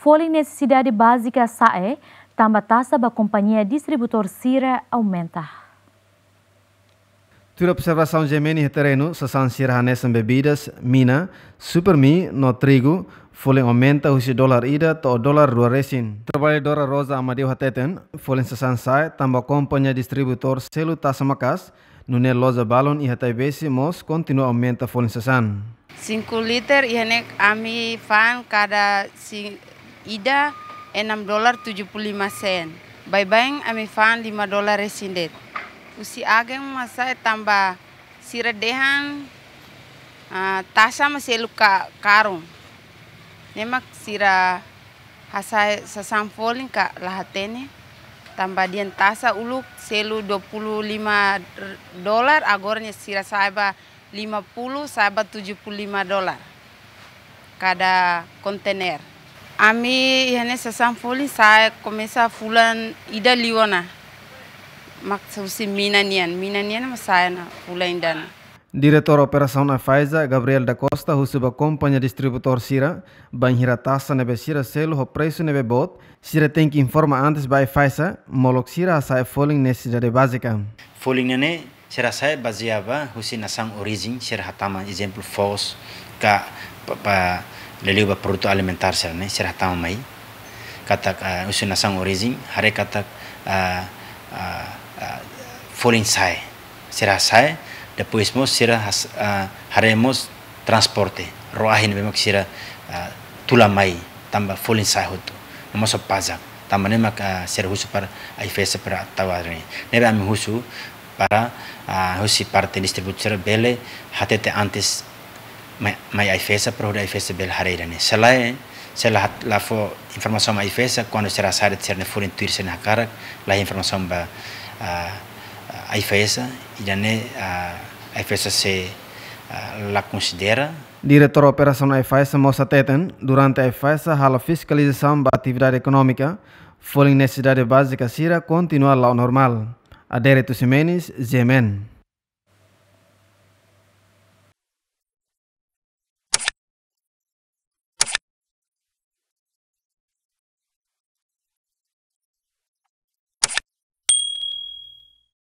foi necessidade básica SAE, tamba taça ba companhia distributor Sira aumenta. Tur observação gemene terreno, sasan sirhanes bebidas, mina, supermi, no trigo, folen aumenta husi dólar ida to dólar dua resin. dora Rosa Amadeu Hateten, folen sasan sae tambah companhia distributor selu makas, nune loza balon e hatai besi mos continua aumenta folen sasan. 5 liter ini kami fan kada ida enam dolar tujuh puluh lima sen. ame fan lima dolar resindet. Usi ageng masa tambah siradehan uh, ah, tasa masih luka karung. Nemak sira hasai foling kak lahatene. Tambah dian tasa uluk selu dua puluh lima dolar agornya sira saiba 50 saiba lima dolar. Kada kontainer. আমি এখানে sa ফুল sa komesa ফুলান ইদা লিও না মাক minanian minanian নিয়ান মিনা নিয়ান চায় না Diretor Operasional Faiza Gabriel da Costa husuba kompanya distributor Sira, banhira tasa nebe Sira selo ho preisu nebe bot, Sira tenki informa antes by Faiza, molok Sira e foling necessidade bazika. Foling nene Sira sai baziaba, husi nasang origin Sira hatama, example fos, ka pa, pa leliu ba produto alimentar sera ne sera tama mai kata uh, usuna sang origin hare katak uh, uh, uh, falling sai sera sai depois mos sera has, ah, hare mos transporte roahin bemak sera uh, ah, tula mai tamba falling sai hotu mos pajak, tamba ne mak uh, ah, sera husu para ai fesa para tawadre ne ba mi husu para uh, husi parte distributor bele hatete antes mai a para hora a bel né. se lá se lá lá for informação mai aifesa quando será sair de ser ne for intuir se na cara lá informação ba aifesa e já ne aifesa se la considera Diretor operacional AFAESA Moça Teten, durante a AFAESA, a fiscalização da atividade econômica, foi necessidade básica Sira continuar lá ao normal. Adérito Simenes, Zemen.